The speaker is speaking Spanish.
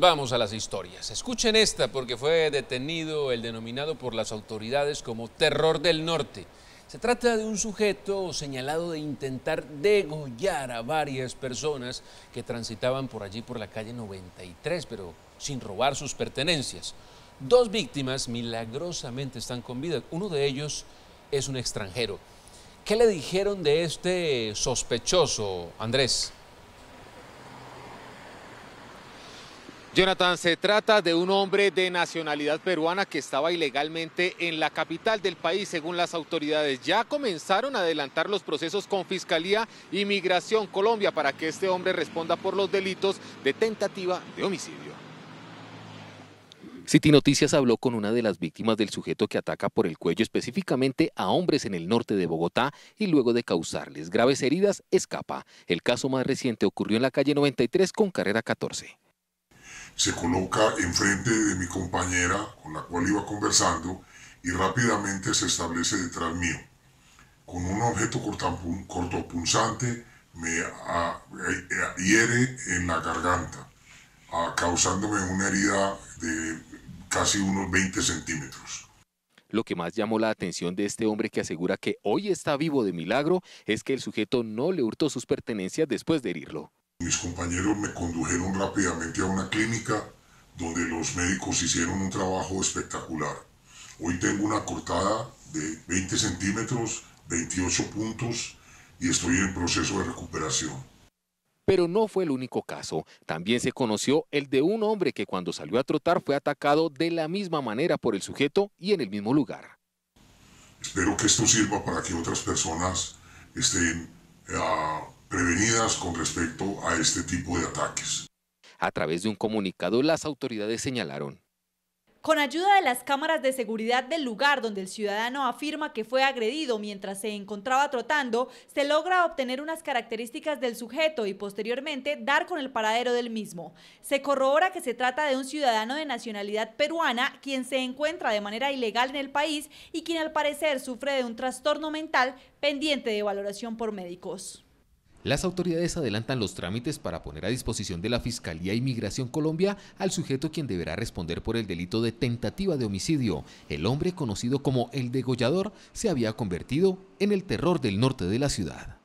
Vamos a las historias. Escuchen esta porque fue detenido el denominado por las autoridades como terror del norte. Se trata de un sujeto señalado de intentar degollar a varias personas que transitaban por allí por la calle 93, pero sin robar sus pertenencias. Dos víctimas milagrosamente están con vida. Uno de ellos es un extranjero. ¿Qué le dijeron de este sospechoso, Andrés? Jonathan, se trata de un hombre de nacionalidad peruana que estaba ilegalmente en la capital del país, según las autoridades. Ya comenzaron a adelantar los procesos con Fiscalía y Migración Colombia para que este hombre responda por los delitos de tentativa de homicidio. City Noticias habló con una de las víctimas del sujeto que ataca por el cuello específicamente a hombres en el norte de Bogotá y luego de causarles graves heridas escapa. El caso más reciente ocurrió en la calle 93 con carrera 14 se coloca enfrente de mi compañera con la cual iba conversando y rápidamente se establece detrás mío. Con un objeto cortopunzante me eh, eh, hiere en la garganta, causándome una herida de casi unos 20 centímetros. Lo que más llamó la atención de este hombre que asegura que hoy está vivo de milagro es que el sujeto no le hurtó sus pertenencias después de herirlo. Mis compañeros me condujeron rápidamente a una clínica donde los médicos hicieron un trabajo espectacular. Hoy tengo una cortada de 20 centímetros, 28 puntos y estoy en proceso de recuperación. Pero no fue el único caso. También se conoció el de un hombre que cuando salió a trotar fue atacado de la misma manera por el sujeto y en el mismo lugar. Espero que esto sirva para que otras personas estén ah, prevenidas con respecto a este tipo de ataques. A través de un comunicado, las autoridades señalaron. Con ayuda de las cámaras de seguridad del lugar donde el ciudadano afirma que fue agredido mientras se encontraba trotando, se logra obtener unas características del sujeto y posteriormente dar con el paradero del mismo. Se corrobora que se trata de un ciudadano de nacionalidad peruana quien se encuentra de manera ilegal en el país y quien al parecer sufre de un trastorno mental pendiente de valoración por médicos. Las autoridades adelantan los trámites para poner a disposición de la Fiscalía Inmigración Colombia al sujeto quien deberá responder por el delito de tentativa de homicidio. El hombre conocido como el degollador se había convertido en el terror del norte de la ciudad.